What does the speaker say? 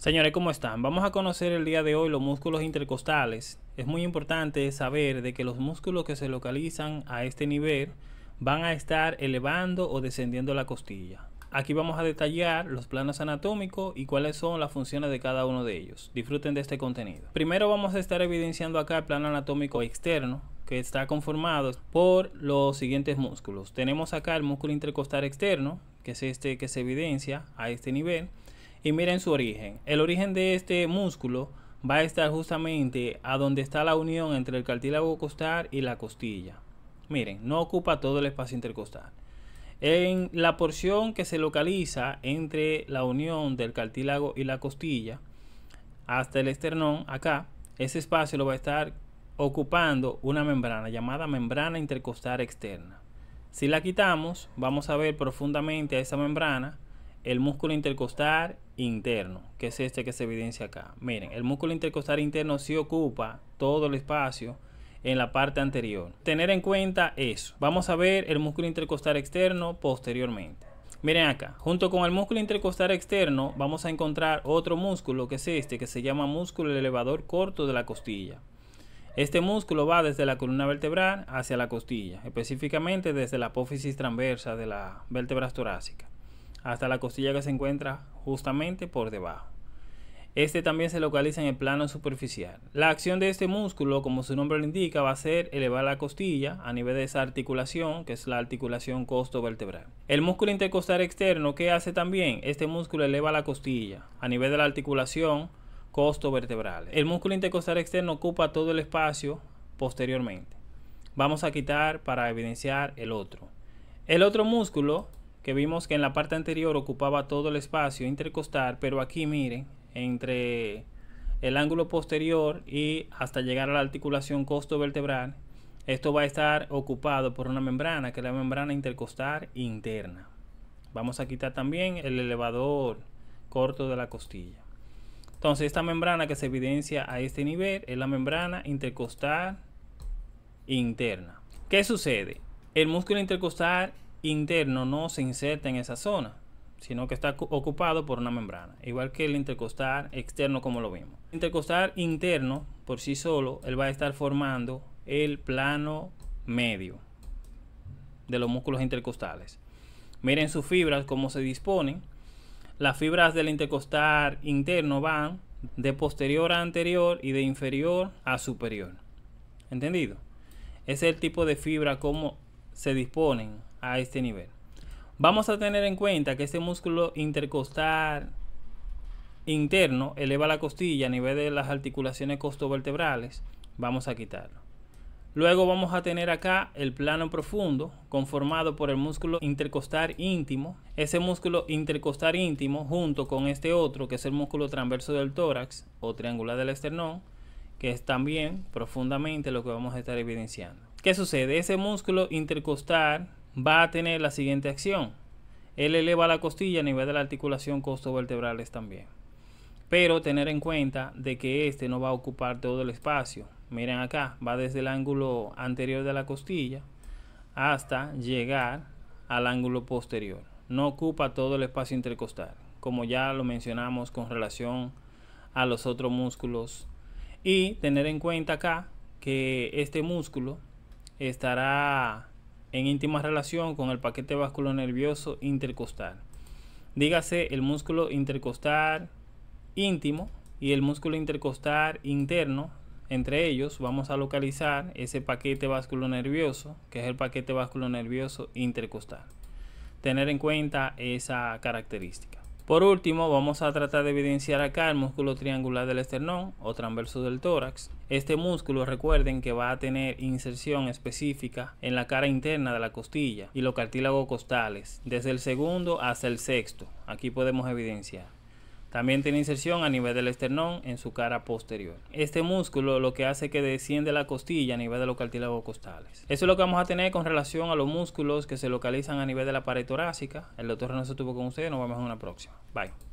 Señores, ¿cómo están? Vamos a conocer el día de hoy los músculos intercostales. Es muy importante saber de que los músculos que se localizan a este nivel van a estar elevando o descendiendo la costilla. Aquí vamos a detallar los planos anatómicos y cuáles son las funciones de cada uno de ellos. Disfruten de este contenido. Primero vamos a estar evidenciando acá el plano anatómico externo que está conformado por los siguientes músculos. Tenemos acá el músculo intercostal externo, que es este que se evidencia a este nivel. Y miren su origen. El origen de este músculo va a estar justamente a donde está la unión entre el cartílago costal y la costilla. Miren, no ocupa todo el espacio intercostal. En la porción que se localiza entre la unión del cartílago y la costilla hasta el esternón, acá, ese espacio lo va a estar ocupando una membrana llamada membrana intercostal externa. Si la quitamos, vamos a ver profundamente a esa membrana el músculo intercostal interno, que es este que se evidencia acá. Miren, el músculo intercostal interno sí ocupa todo el espacio en la parte anterior. Tener en cuenta eso. Vamos a ver el músculo intercostal externo posteriormente. Miren acá, junto con el músculo intercostal externo vamos a encontrar otro músculo que es este, que se llama músculo elevador corto de la costilla. Este músculo va desde la columna vertebral hacia la costilla, específicamente desde la apófisis transversa de la vértebra torácica hasta la costilla que se encuentra justamente por debajo. Este también se localiza en el plano superficial. La acción de este músculo, como su nombre lo indica, va a ser elevar la costilla a nivel de esa articulación, que es la articulación costo-vertebral. El músculo intercostal externo, ¿qué hace también? Este músculo eleva la costilla a nivel de la articulación costo-vertebral. El músculo intercostal externo ocupa todo el espacio posteriormente. Vamos a quitar para evidenciar el otro. El otro músculo que vimos que en la parte anterior ocupaba todo el espacio intercostal, pero aquí miren, entre el ángulo posterior y hasta llegar a la articulación costo esto va a estar ocupado por una membrana, que es la membrana intercostal interna. Vamos a quitar también el elevador corto de la costilla. Entonces, esta membrana que se evidencia a este nivel es la membrana intercostal interna. ¿Qué sucede? El músculo intercostal interno no se inserta en esa zona, sino que está ocupado por una membrana, igual que el intercostal externo como lo vimos. El intercostal interno por sí solo, él va a estar formando el plano medio de los músculos intercostales. Miren sus fibras cómo se disponen. Las fibras del intercostal interno van de posterior a anterior y de inferior a superior. ¿Entendido? Ese es el tipo de fibra como se disponen a este nivel. Vamos a tener en cuenta que este músculo intercostal interno eleva la costilla a nivel de las articulaciones costovertebrales. Vamos a quitarlo. Luego vamos a tener acá el plano profundo conformado por el músculo intercostal íntimo. Ese músculo intercostal íntimo junto con este otro que es el músculo transverso del tórax o triangular del esternón, que es también profundamente lo que vamos a estar evidenciando. ¿Qué sucede? Ese músculo intercostal va a tener la siguiente acción. Él eleva la costilla a nivel de la articulación costovertebrales también. Pero tener en cuenta de que este no va a ocupar todo el espacio. Miren acá, va desde el ángulo anterior de la costilla hasta llegar al ángulo posterior. No ocupa todo el espacio intercostal, como ya lo mencionamos con relación a los otros músculos. Y tener en cuenta acá que este músculo estará en íntima relación con el paquete nervioso intercostal. Dígase el músculo intercostal íntimo y el músculo intercostal interno. Entre ellos vamos a localizar ese paquete nervioso, que es el paquete nervioso intercostal. Tener en cuenta esa característica. Por último, vamos a tratar de evidenciar acá el músculo triangular del esternón o transverso del tórax. Este músculo recuerden que va a tener inserción específica en la cara interna de la costilla y los cartílagos costales, desde el segundo hasta el sexto. Aquí podemos evidenciar. También tiene inserción a nivel del esternón en su cara posterior. Este músculo lo que hace que desciende la costilla a nivel de los cartílagos costales. Eso es lo que vamos a tener con relación a los músculos que se localizan a nivel de la pared torácica. El doctor Renato estuvo con ustedes. Nos vemos en una próxima. Bye.